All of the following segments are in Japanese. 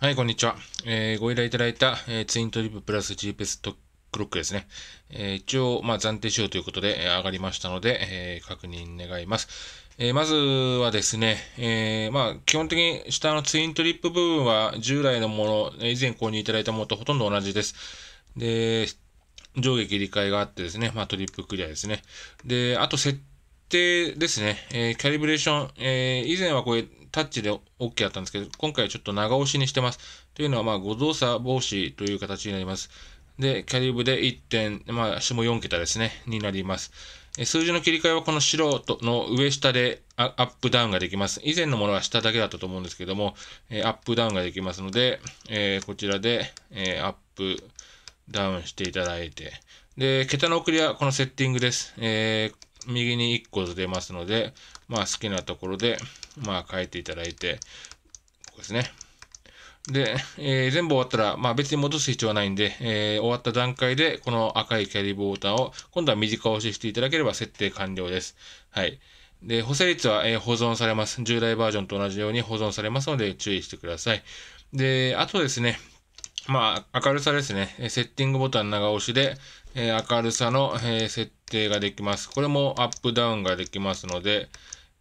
はい、こんにちは。えー、ご依頼いただいた、えー、ツイントリッププラス GPS トクロックですね。えー、一応、まあ、暫定しようということで、えー、上がりましたので、えー、確認願います。えー、まずはですね、えー、まあ、基本的に下のツイントリップ部分は従来のもの、以前購入いただいたものとほとんど同じです。で、上下切り替えがあってですね、まあ、トリップクリアですね。で、あと設定ですね、えー、キャリブレーション、えー、以前はこれタッチで OK だったんですけど、今回はちょっと長押しにしてます。というのは、まあ、誤動作防止という形になります。で、キャリブで1点、まあ、下4桁ですね、になります。数字の切り替えはこの白との上下でアップダウンができます。以前のものは下だけだったと思うんですけども、えアップダウンができますので、えこちらで、えアップダウンしていただいて、で、桁の送りはこのセッティングです。右に1個ずれますので、まあ好きなところで、まあ変えていただいて、ここですね。で、えー、全部終わったら、まあ別に戻す必要はないんで、えー、終わった段階で、この赤いキャリーボータンを、今度は短押ししていただければ設定完了です。はい。で、補正率は、えー、保存されます。従来バージョンと同じように保存されますので注意してください。で、あとですね、まあ、明るさですね。セッティングボタン長押しで、え明るさの、え設定ができます。これもアップダウンができますので、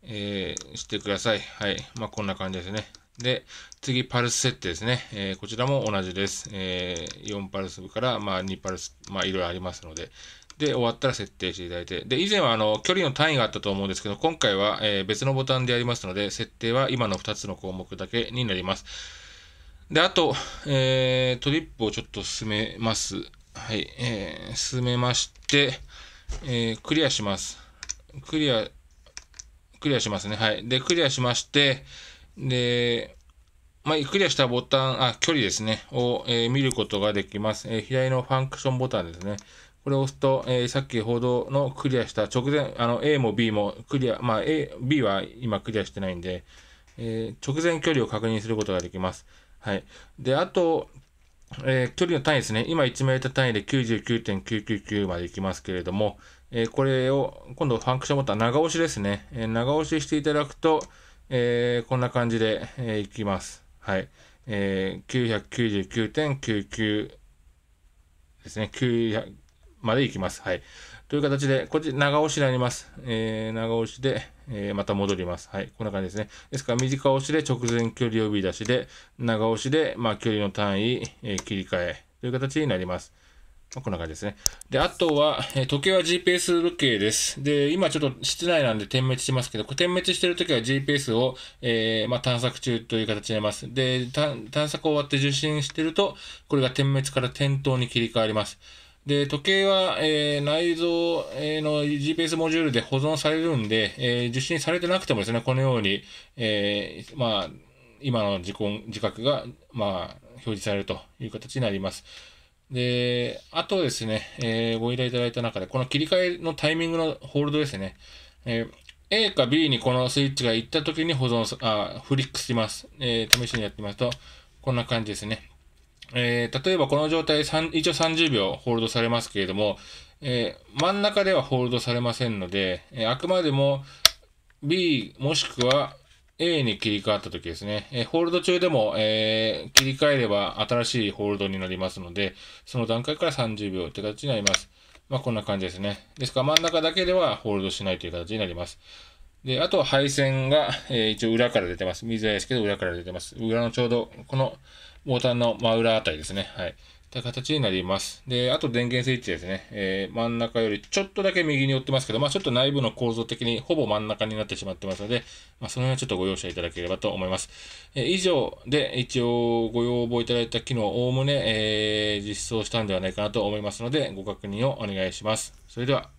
えー、してください。はい。まあ、こんな感じですね。で、次、パルス設定ですね。えー、こちらも同じです。えー、4パルスから、まあ、2パルス、まあ、いろいろありますので。で、終わったら設定していただいて。で、以前は、あの、距離の単位があったと思うんですけど、今回は、え別のボタンでやりますので、設定は今の2つの項目だけになります。で、あと、えー、トリップをちょっと進めます。はい、えー、進めまして、えー、クリアします。クリア、クリアしますね。はい。で、クリアしまして、で、まあ、クリアしたボタン、あ、距離ですね、を、えー、見ることができます。えー、左のファンクションボタンですね。これを押すと、えー、さっきほどのクリアした直前、あの、A も B もクリア、まあ、A、B は今クリアしてないんで、え直前距離を確認することができます。はい。で、あと、えー、距離の単位ですね。今1メートル単位で99.999までいきますけれども、えー、これを今度ファンクションボタン長押しですね。えー、長押ししていただくと、えこんな感じで、えいきます。はい。えー、999.99ですね。9まで行きます。はい。という形で、こっち長押しになります。えー、長押しで、えー、また戻ります。はい。こんな感じですね。ですから、短押しで直前距離呼び出しで、長押しで、まあ、距離の単位、えー、切り替えという形になります。まあ、こんな感じですね。で、あとは、え時計は GPS 時計です。で、今ちょっと室内なんで点滅してますけど、点滅してる時は GPS を、えー、まあ、探索中という形になります。で、探索終わって受信してると、これが点滅から点灯に切り替わります。で、時計は、えー、内蔵、えー、の GPS モジュールで保存されるんで、えー、受信されてなくてもですね、このように、えー、まあ、今の時自刻が、まあ、表示されるという形になります。で、あとですね、えー、ご依頼いただいた中で、この切り替えのタイミングのホールドですね。えー A か B にこのスイッチが行った時に保存あ、フリックします。えー、試しにやってみますと、こんな感じですね。えー、例えばこの状態一応30秒ホールドされますけれども、えー、真ん中ではホールドされませんので、えー、あくまでも B もしくは A に切り替わった時ですね、えホールド中でも、え切り替えれば新しいホールドになりますので、その段階から30秒という形になります。まあ、こんな感じですね。ですから真ん中だけではホールドしないという形になります。で、あと配線が、えー、一応裏から出てます。水はですけど裏から出てます。裏のちょうど、このモーターの真裏あたりですね。はい。という形になります。で、あと電源スイッチですね。えー、真ん中よりちょっとだけ右に寄ってますけど、まあちょっと内部の構造的にほぼ真ん中になってしまってますので、まあその辺はちょっとご容赦いただければと思います。えー、以上で一応ご要望いただいた機能、おおむね、えー、実装したんではないかなと思いますので、ご確認をお願いします。それでは。